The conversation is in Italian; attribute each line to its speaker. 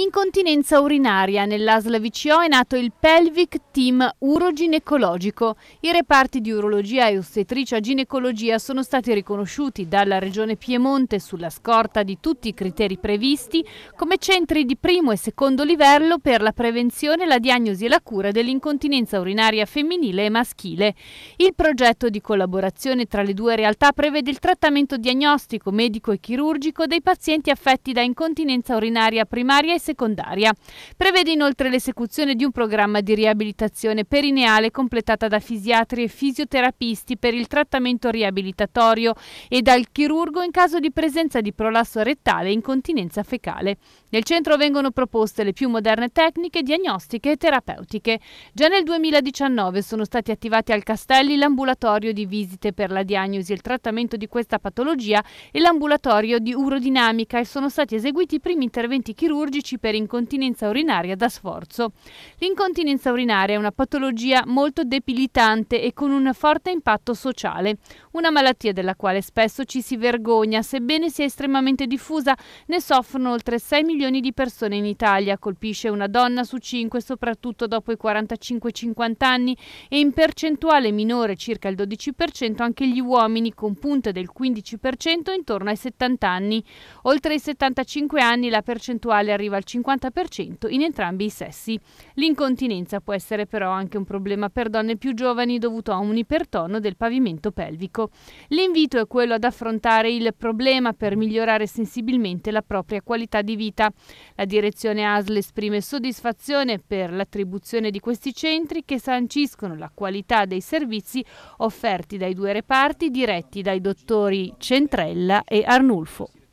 Speaker 1: Incontinenza urinaria. Nell'ASL VCO è nato il Pelvic Team Uroginecologico. I reparti di urologia e ostetricia ginecologia sono stati riconosciuti dalla Regione Piemonte sulla scorta di tutti i criteri previsti come centri di primo e secondo livello per la prevenzione, la diagnosi e la cura dell'incontinenza urinaria femminile e maschile. Il progetto di collaborazione tra le due realtà prevede il trattamento diagnostico, medico e chirurgico dei pazienti affetti da incontinenza urinaria primaria e secondaria. Prevede inoltre l'esecuzione di un programma di riabilitazione perineale completata da fisiatri e fisioterapisti per il trattamento riabilitatorio e dal chirurgo in caso di presenza di prolasso rettale e incontinenza fecale. Nel centro vengono proposte le più moderne tecniche diagnostiche e terapeutiche. Già nel 2019 sono stati attivati al Castelli l'ambulatorio di visite per la diagnosi e il trattamento di questa patologia e l'ambulatorio di urodinamica e sono stati eseguiti i primi interventi chirurgici per incontinenza urinaria da sforzo. L'incontinenza urinaria è una patologia molto debilitante e con un forte impatto sociale, una malattia della quale spesso ci si vergogna, sebbene sia estremamente diffusa, ne soffrono oltre 6 milioni di persone in Italia, colpisce una donna su 5 soprattutto dopo i 45-50 anni e in percentuale minore circa il 12% anche gli uomini con punte del 15% intorno ai 70 anni. Oltre i 75 anni la percentuale arriva al 50% in entrambi i sessi. L'incontinenza può essere però anche un problema per donne più giovani dovuto a un ipertono del pavimento pelvico. L'invito è quello ad affrontare il problema per migliorare sensibilmente la propria qualità di vita. La direzione ASL esprime soddisfazione per l'attribuzione di questi centri che sanciscono la qualità dei servizi offerti dai due reparti diretti dai dottori Centrella e Arnulfo.